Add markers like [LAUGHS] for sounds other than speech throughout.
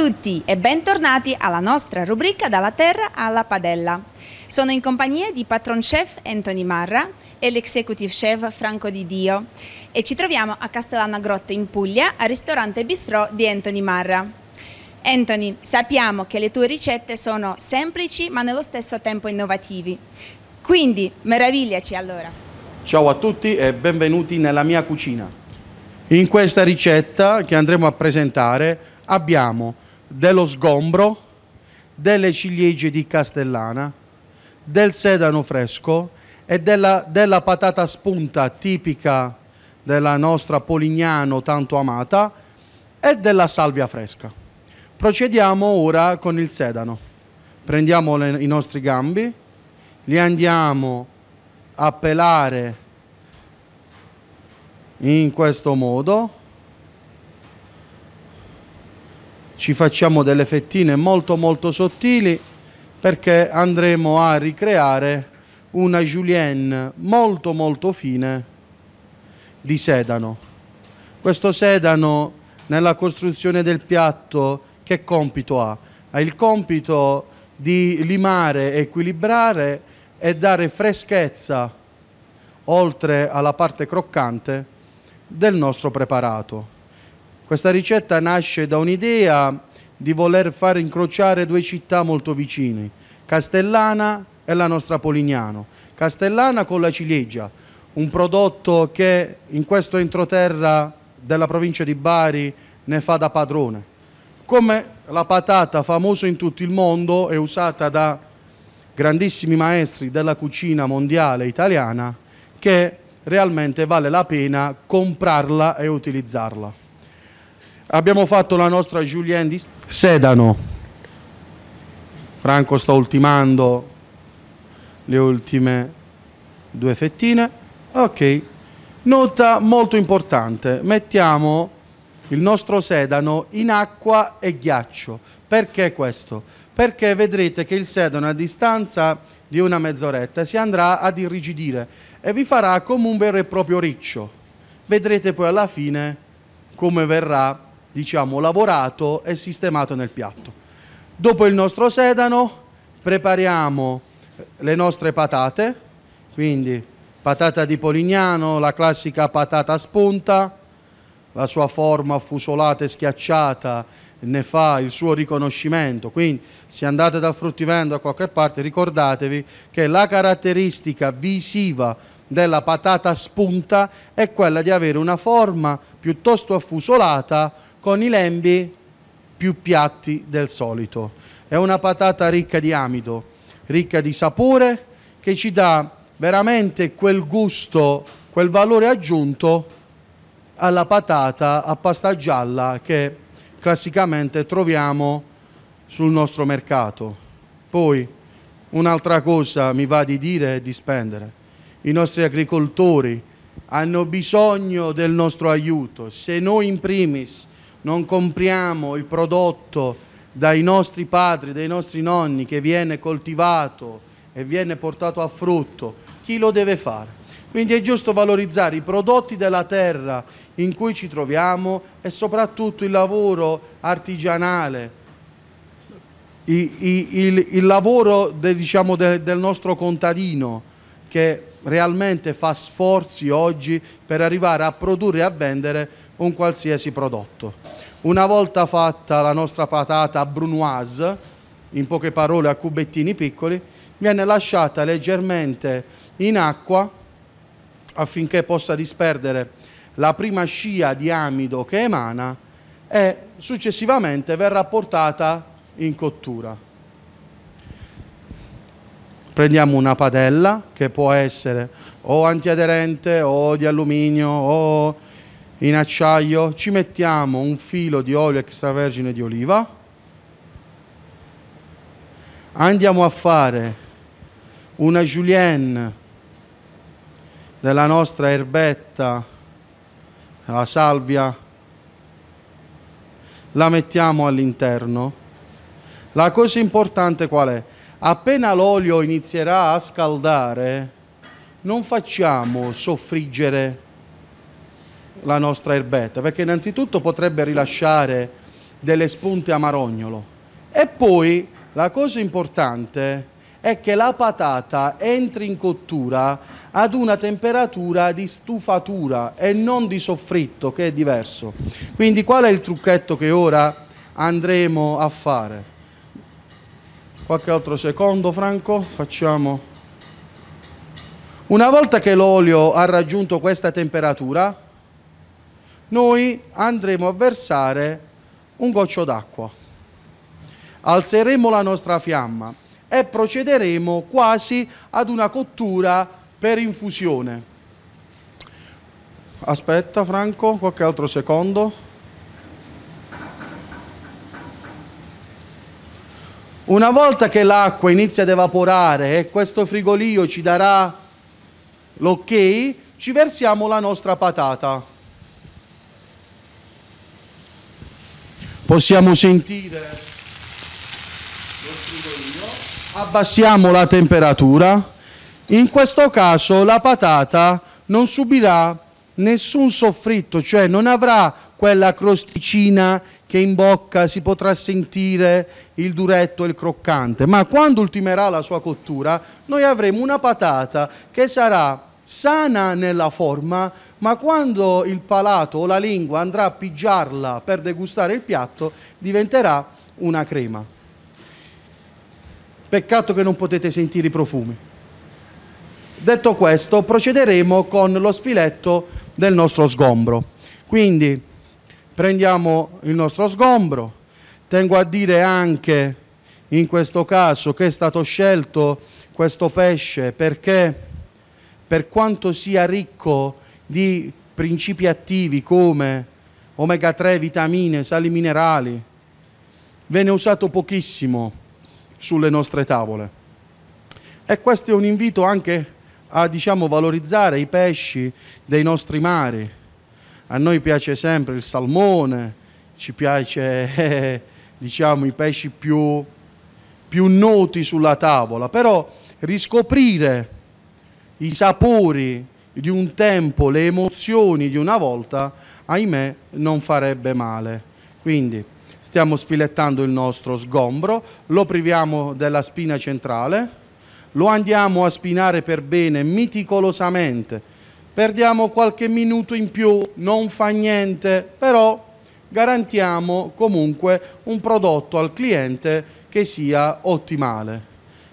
tutti e bentornati alla nostra rubrica Dalla terra alla padella. Sono in compagnia di patron chef Anthony Marra e l'executive chef Franco Di Dio e ci troviamo a Castellana Grotta in Puglia al ristorante bistrò di Anthony Marra. Anthony, sappiamo che le tue ricette sono semplici ma nello stesso tempo innovativi. Quindi, meravigliaci allora. Ciao a tutti e benvenuti nella mia cucina. In questa ricetta che andremo a presentare abbiamo dello sgombro, delle ciliegie di Castellana, del sedano fresco e della, della patata spunta tipica della nostra Polignano tanto amata e della salvia fresca. Procediamo ora con il sedano. Prendiamo le, i nostri gambi, li andiamo a pelare in questo modo ci facciamo delle fettine molto molto sottili perché andremo a ricreare una julienne molto molto fine di sedano. Questo sedano nella costruzione del piatto che compito ha? Ha il compito di limare, equilibrare e dare freschezza oltre alla parte croccante del nostro preparato. Questa ricetta nasce da un'idea di voler far incrociare due città molto vicine, Castellana e la nostra Polignano. Castellana con la ciliegia, un prodotto che in questo entroterra della provincia di Bari ne fa da padrone. Come la patata famosa in tutto il mondo è usata da grandissimi maestri della cucina mondiale italiana che realmente vale la pena comprarla e utilizzarla. Abbiamo fatto la nostra Julien di Sedano. Franco sta ultimando le ultime due fettine. Ok. Nota molto importante. Mettiamo il nostro sedano in acqua e ghiaccio. Perché questo? Perché vedrete che il sedano a distanza di una mezz'oretta si andrà ad irrigidire e vi farà come un vero e proprio riccio. Vedrete poi alla fine come verrà diciamo, lavorato e sistemato nel piatto. Dopo il nostro sedano prepariamo eh, le nostre patate, quindi patata di Polignano, la classica patata a spunta, la sua forma affusolata e schiacciata ne fa il suo riconoscimento. Quindi se andate dal fruttivendolo a qualche parte ricordatevi che la caratteristica visiva della patata spunta è quella di avere una forma piuttosto affusolata con i lembi più piatti del solito. È una patata ricca di amido, ricca di sapore, che ci dà veramente quel gusto, quel valore aggiunto alla patata a pasta gialla che classicamente troviamo sul nostro mercato. Poi un'altra cosa mi va di dire e di spendere. I nostri agricoltori hanno bisogno del nostro aiuto. Se noi in primis non compriamo il prodotto dai nostri padri, dai nostri nonni che viene coltivato e viene portato a frutto, chi lo deve fare? Quindi è giusto valorizzare i prodotti della terra in cui ci troviamo e soprattutto il lavoro artigianale, il, il, il lavoro de, diciamo, de, del nostro contadino che realmente fa sforzi oggi per arrivare a produrre e a vendere un qualsiasi prodotto. Una volta fatta la nostra patata brunoise, in poche parole a cubettini piccoli, viene lasciata leggermente in acqua affinché possa disperdere la prima scia di amido che emana e successivamente verrà portata in cottura. Prendiamo una padella che può essere o antiaderente o di alluminio o in acciaio ci mettiamo un filo di olio extravergine di oliva andiamo a fare una julienne della nostra erbetta la salvia la mettiamo all'interno la cosa importante qual è? appena l'olio inizierà a scaldare non facciamo soffriggere la nostra erbetta, perché innanzitutto potrebbe rilasciare delle spunte amarognolo. E poi la cosa importante è che la patata entri in cottura ad una temperatura di stufatura e non di soffritto, che è diverso. Quindi qual è il trucchetto che ora andremo a fare? Qualche altro secondo, Franco? Facciamo... Una volta che l'olio ha raggiunto questa temperatura, noi andremo a versare un goccio d'acqua. Alzeremo la nostra fiamma e procederemo quasi ad una cottura per infusione. Aspetta Franco, qualche altro secondo. Una volta che l'acqua inizia ad evaporare e questo frigolio ci darà l'ok, ci versiamo la nostra patata. possiamo sentire lo abbassiamo la temperatura in questo caso la patata non subirà nessun soffritto cioè non avrà quella crosticina che in bocca si potrà sentire il duretto e il croccante ma quando ultimerà la sua cottura noi avremo una patata che sarà sana nella forma, ma quando il palato o la lingua andrà a pigiarla per degustare il piatto, diventerà una crema. Peccato che non potete sentire i profumi. Detto questo, procederemo con lo spiletto del nostro sgombro. Quindi prendiamo il nostro sgombro, tengo a dire anche in questo caso che è stato scelto questo pesce perché per quanto sia ricco di principi attivi come omega 3, vitamine, sali minerali, viene usato pochissimo sulle nostre tavole. E questo è un invito anche a diciamo, valorizzare i pesci dei nostri mari. A noi piace sempre il salmone, ci piace eh, [LAUGHS] diciamo, i pesci più, più noti sulla tavola, però riscoprire i sapori di un tempo, le emozioni di una volta, ahimè, non farebbe male. Quindi stiamo spilettando il nostro sgombro, lo priviamo della spina centrale, lo andiamo a spinare per bene, meticolosamente. Perdiamo qualche minuto in più, non fa niente, però garantiamo comunque un prodotto al cliente che sia ottimale.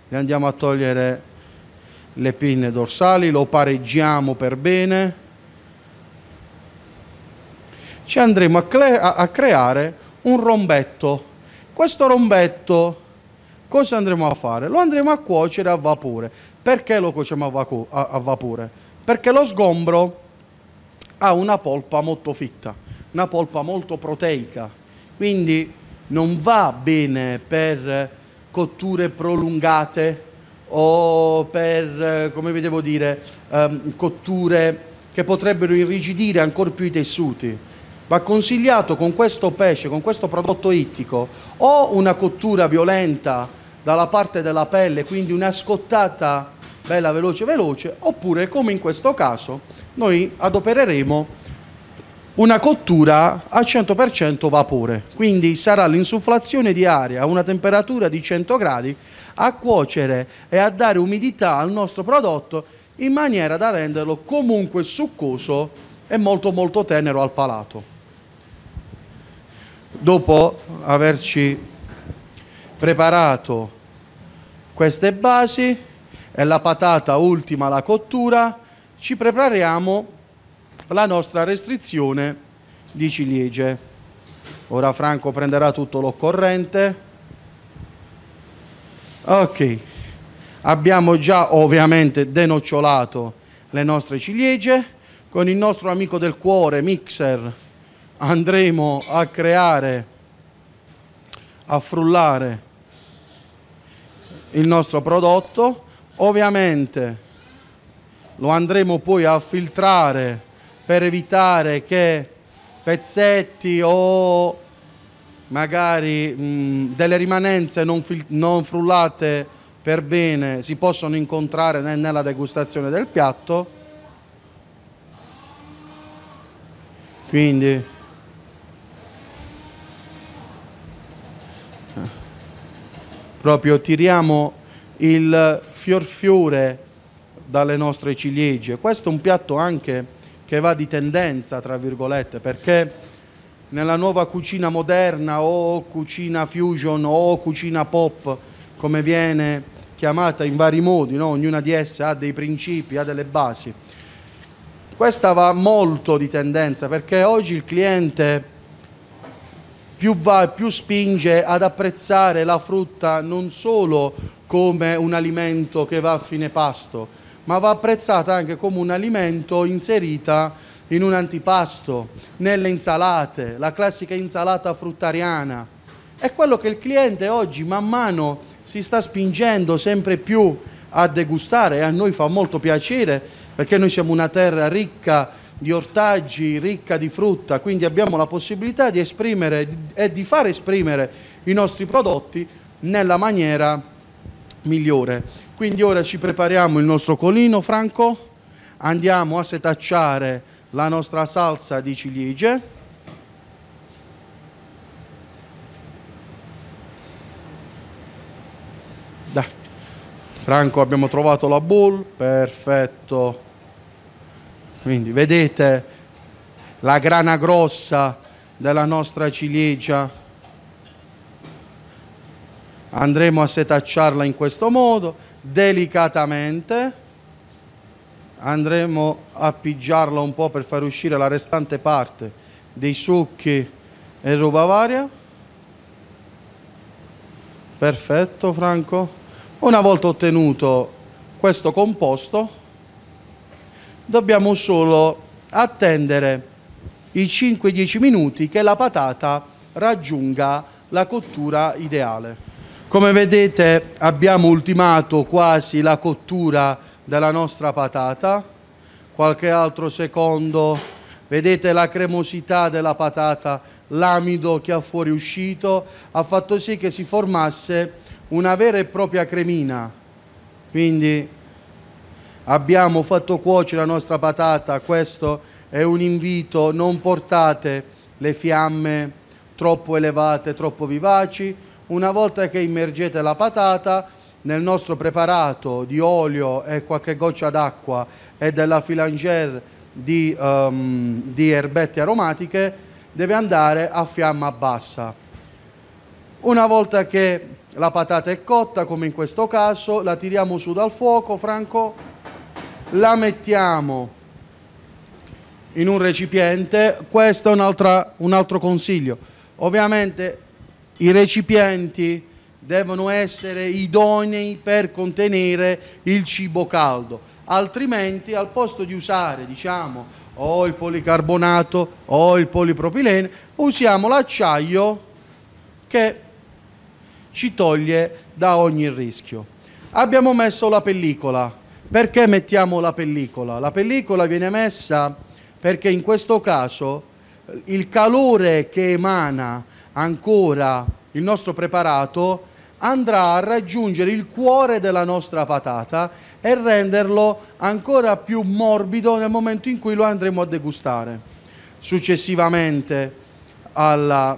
Ne andiamo a togliere le pinne dorsali, lo pareggiamo per bene. Ci andremo a, cre a creare un rombetto. Questo rombetto cosa andremo a fare? Lo andremo a cuocere a vapore. Perché lo cuociamo a, a, a vapore? Perché lo sgombro ha una polpa molto fitta, una polpa molto proteica, quindi non va bene per cotture prolungate, o per, eh, come vi devo dire, ehm, cotture che potrebbero irrigidire ancora più i tessuti. Va consigliato con questo pesce, con questo prodotto ittico, o una cottura violenta dalla parte della pelle, quindi una scottata bella veloce veloce, oppure come in questo caso noi adopereremo una cottura a 100% vapore, quindi sarà l'insufflazione di aria a una temperatura di 100 gradi a cuocere e a dare umidità al nostro prodotto in maniera da renderlo comunque succoso e molto molto tenero al palato. Dopo averci preparato queste basi e la patata ultima alla cottura, ci prepariamo la nostra restrizione di ciliegie. Ora Franco prenderà tutto l'occorrente. Ok, abbiamo già ovviamente denocciolato le nostre ciliegie. Con il nostro amico del cuore, Mixer, andremo a creare, a frullare il nostro prodotto. Ovviamente lo andremo poi a filtrare per evitare che pezzetti o magari mh, delle rimanenze non, non, frullate per bene si possono incontrare nel nella degustazione del piatto. Quindi proprio tiriamo il fiorfiore dalle nostre ciliegie. Questo è un piatto anche che va di tendenza, tra virgolette, perché nella nuova cucina moderna o cucina fusion o cucina pop, come viene chiamata in vari modi, no? ognuna di esse ha dei principi, ha delle basi. Questa va molto di tendenza perché oggi il cliente più va, più spinge ad apprezzare la frutta non solo come un alimento che va a fine pasto, ma va apprezzata anche come un alimento inserita in un antipasto, nelle insalate, la classica insalata fruttariana. È quello che il cliente oggi man mano si sta spingendo sempre più a degustare e a noi fa molto piacere perché noi siamo una terra ricca di ortaggi, ricca di frutta, quindi abbiamo la possibilità di esprimere e di far esprimere i nostri prodotti nella maniera migliore. Quindi ora ci prepariamo il nostro colino franco, andiamo a setacciare la nostra salsa di ciliegie. Dai. Franco abbiamo trovato la bowl, perfetto. Quindi vedete la grana grossa della nostra ciliegia andremo a setacciarla in questo modo, delicatamente andremo a pigiarla un po' per far uscire la restante parte dei succhi e roba varia. Perfetto Franco. Una volta ottenuto questo composto dobbiamo solo attendere i 5-10 minuti che la patata raggiunga la cottura ideale. Come vedete abbiamo ultimato quasi la cottura della nostra patata, qualche altro secondo, vedete la cremosità della patata, l'amido che ha fuoriuscito, ha fatto sì che si formasse una vera e propria cremina. Quindi abbiamo fatto cuocere la nostra patata, questo è un invito, non portate le fiamme troppo elevate, troppo vivaci, una volta che immergete la patata, nel nostro preparato di olio e qualche goccia d'acqua e della filanger di, um, di erbette aromatiche, deve andare a fiamma bassa. Una volta che la patata è cotta, come in questo caso, la tiriamo su dal fuoco, Franco, la mettiamo in un recipiente. Questo è un, un altro consiglio. Ovviamente i recipienti devono essere idonei per contenere il cibo caldo, altrimenti al posto di usare diciamo o il policarbonato o il polipropilene usiamo l'acciaio che ci toglie da ogni rischio. Abbiamo messo la pellicola. Perché mettiamo la pellicola? La pellicola viene messa perché in questo caso il calore che emana ancora il nostro preparato andrà a raggiungere il cuore della nostra patata e renderlo ancora più morbido nel momento in cui lo andremo a degustare. Successivamente alla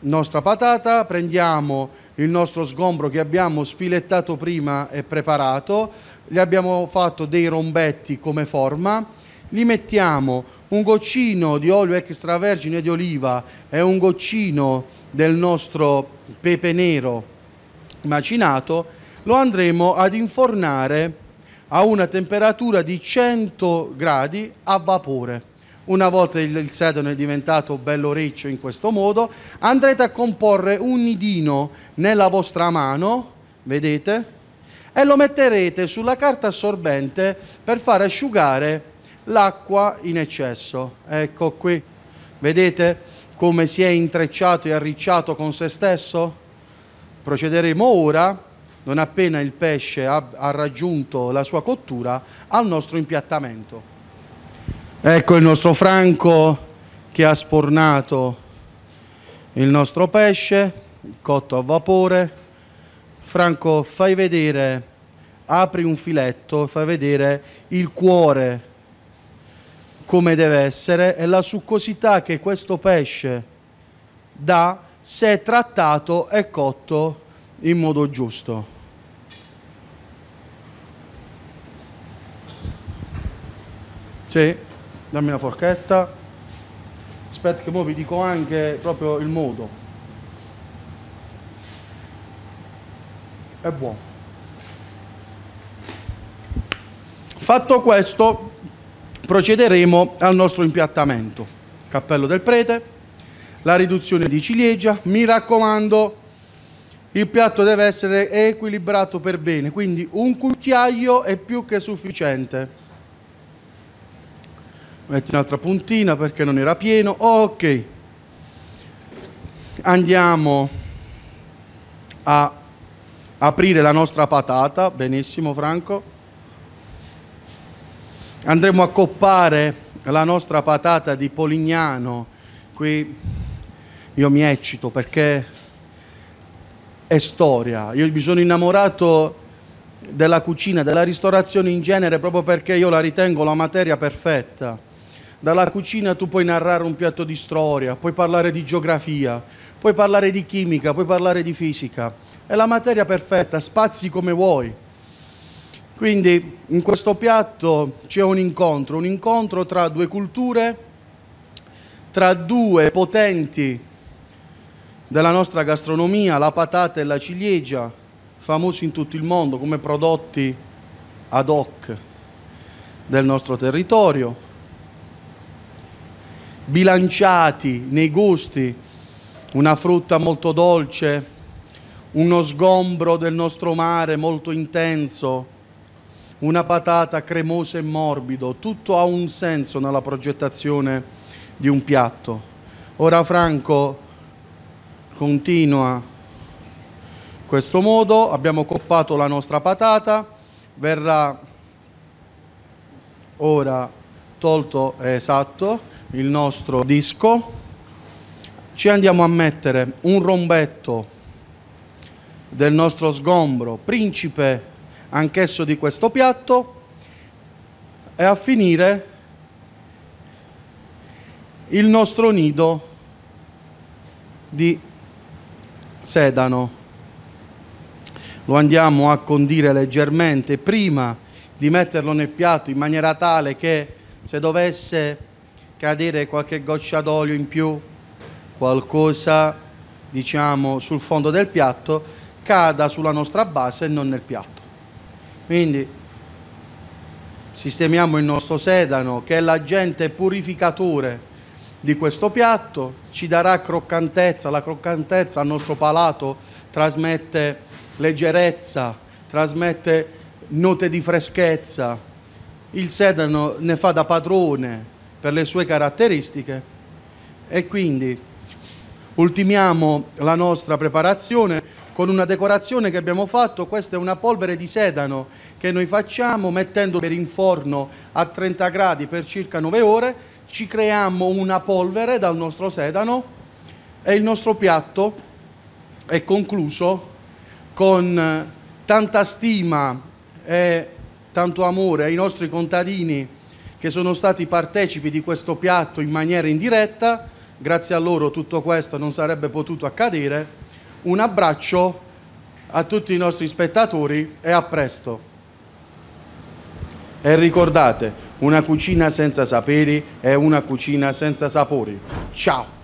nostra patata prendiamo il nostro sgombro che abbiamo spilettato prima e preparato, gli abbiamo fatto dei rombetti come forma, li mettiamo un goccino di olio extravergine di oliva e un goccino del nostro pepe nero macinato, lo andremo ad infornare a una temperatura di 100 gradi a vapore. Una volta il, sedano è diventato bello riccio in questo modo, andrete a comporre un nidino nella vostra mano, vedete? E lo metterete sulla carta assorbente per far asciugare l'acqua in eccesso. Ecco qui, vedete come si è intrecciato e arricciato con se stesso? Procederemo ora, non appena il pesce ha, ha raggiunto la sua cottura, al nostro impiattamento. Ecco il nostro franco che ha spornato il nostro pesce, cotto a vapore. Franco, fai vedere, apri un filetto, fai vedere il cuore come deve essere e la succosità che questo pesce dà se trattato e cotto in modo giusto. Sì, dammi la forchetta. Aspetta che ora vi dico anche proprio il modo. È buono. Fatto questo, procederemo al nostro impiattamento. Cappello del prete, la riduzione di ciliegia, mi raccomando il piatto deve essere equilibrato per bene, quindi un cucchiaio è più che sufficiente. Metti un'altra puntina perché non era pieno, ok. Andiamo a aprire la nostra patata, benissimo Franco andremo a coppare la nostra patata di Polignano. Qui io mi eccito perché è storia. Io mi sono innamorato della cucina, della ristorazione in genere, proprio perché io la ritengo la materia perfetta. Dalla cucina tu puoi narrare un piatto di storia, puoi parlare di geografia, puoi parlare di chimica, puoi parlare di fisica. È la materia perfetta, spazi come vuoi. Quindi in questo piatto c'è un incontro, un incontro tra due culture, tra due potenti della nostra gastronomia, la patata e la ciliegia, famosi in tutto il mondo come prodotti ad hoc del nostro territorio, bilanciati nei gusti, una frutta molto dolce, uno sgombro del nostro mare molto intenso, una patata cremosa e morbido, tutto ha un senso nella progettazione di un piatto. Ora Franco continua in questo modo, abbiamo coppato la nostra patata, verrà ora tolto eh, esatto il nostro disco, ci andiamo a mettere un rombetto del nostro sgombro principe anch'esso di questo piatto e a finire il nostro nido di sedano. Lo andiamo a condire leggermente prima di metterlo nel piatto in maniera tale che se dovesse cadere qualche goccia d'olio in più, qualcosa diciamo sul fondo del piatto, cada sulla nostra base e non nel piatto. Quindi sistemiamo il nostro sedano che è l'agente purificatore di questo piatto, ci darà croccantezza, la croccantezza al nostro palato trasmette leggerezza, trasmette note di freschezza. Il sedano ne fa da padrone per le sue caratteristiche e quindi ultimiamo la nostra preparazione con una decorazione che abbiamo fatto, questa è una polvere di sedano che noi facciamo mettendo per in forno a 30 gradi per circa 9 ore, ci creiamo una polvere dal nostro sedano e il nostro piatto è concluso con tanta stima e tanto amore ai nostri contadini che sono stati partecipi di questo piatto in maniera indiretta, grazie a loro tutto questo non sarebbe potuto accadere un abbraccio a tutti i nostri spettatori e a presto. E ricordate, una cucina senza saperi è una cucina senza sapori. Ciao!